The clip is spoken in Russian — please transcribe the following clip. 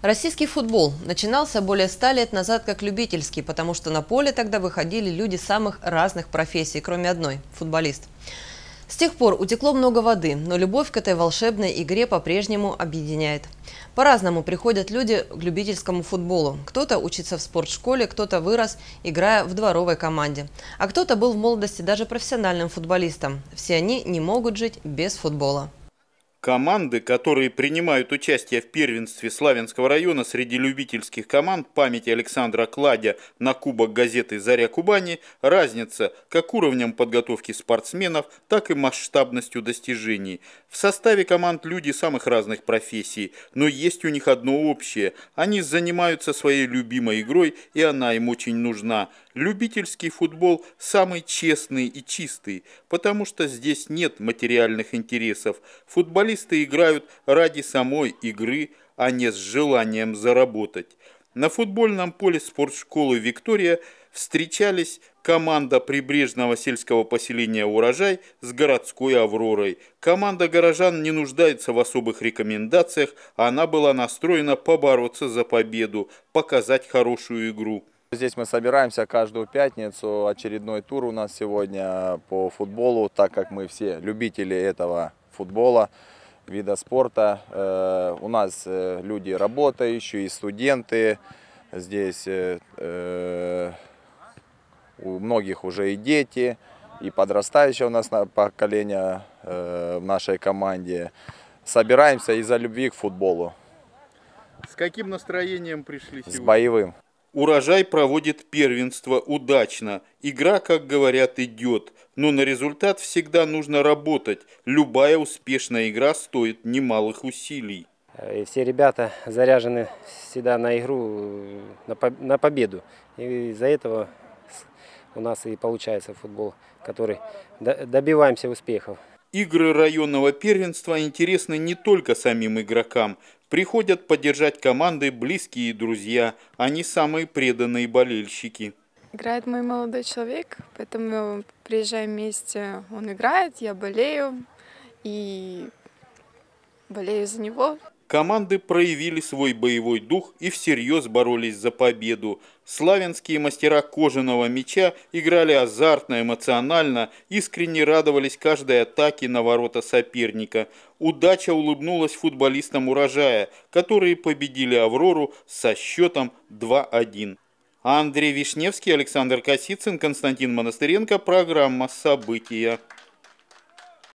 Российский футбол начинался более ста лет назад как любительский, потому что на поле тогда выходили люди самых разных профессий, кроме одной – футболист. С тех пор утекло много воды, но любовь к этой волшебной игре по-прежнему объединяет. По-разному приходят люди к любительскому футболу. Кто-то учится в спортшколе, кто-то вырос, играя в дворовой команде. А кто-то был в молодости даже профессиональным футболистом. Все они не могут жить без футбола. Команды, которые принимают участие в первенстве Славянского района среди любительских команд памяти Александра Кладя на кубок газеты «Заря Кубани» разница как уровнем подготовки спортсменов, так и масштабностью достижений. В составе команд люди самых разных профессий, но есть у них одно общее – они занимаются своей любимой игрой, и она им очень нужна. Любительский футбол самый честный и чистый, потому что здесь нет материальных интересов. Футболисты Футболисты играют ради самой игры, а не с желанием заработать. На футбольном поле спортшколы «Виктория» встречались команда прибрежного сельского поселения «Урожай» с городской «Авророй». Команда горожан не нуждается в особых рекомендациях, она была настроена побороться за победу, показать хорошую игру. Здесь мы собираемся каждую пятницу, очередной тур у нас сегодня по футболу, так как мы все любители этого футбола вида спорта. Э, у нас э, люди работающие, студенты. Здесь э, у многих уже и дети, и подрастающее у нас поколение в нашей команде. Собираемся из-за любви к футболу. С каким настроением пришли сегодня? С боевым. Урожай проводит первенство удачно, игра, как говорят, идет, но на результат всегда нужно работать, любая успешная игра стоит немалых усилий. И все ребята заряжены всегда на игру, на победу. И из-за этого у нас и получается футбол, который добиваемся успехов. Игры районного первенства интересны не только самим игрокам. Приходят поддержать команды близкие друзья, а не самые преданные болельщики. Играет мой молодой человек, поэтому приезжаем вместе. Он играет, я болею и болею за него команды проявили свой боевой дух и всерьез боролись за победу. Славянские мастера кожаного меча играли азартно, эмоционально, искренне радовались каждой атаке на ворота соперника. Удача улыбнулась футболистам урожая, которые победили «Аврору» со счетом 2-1. Андрей Вишневский, Александр Косицын, Константин Монастыренко. Программа «События».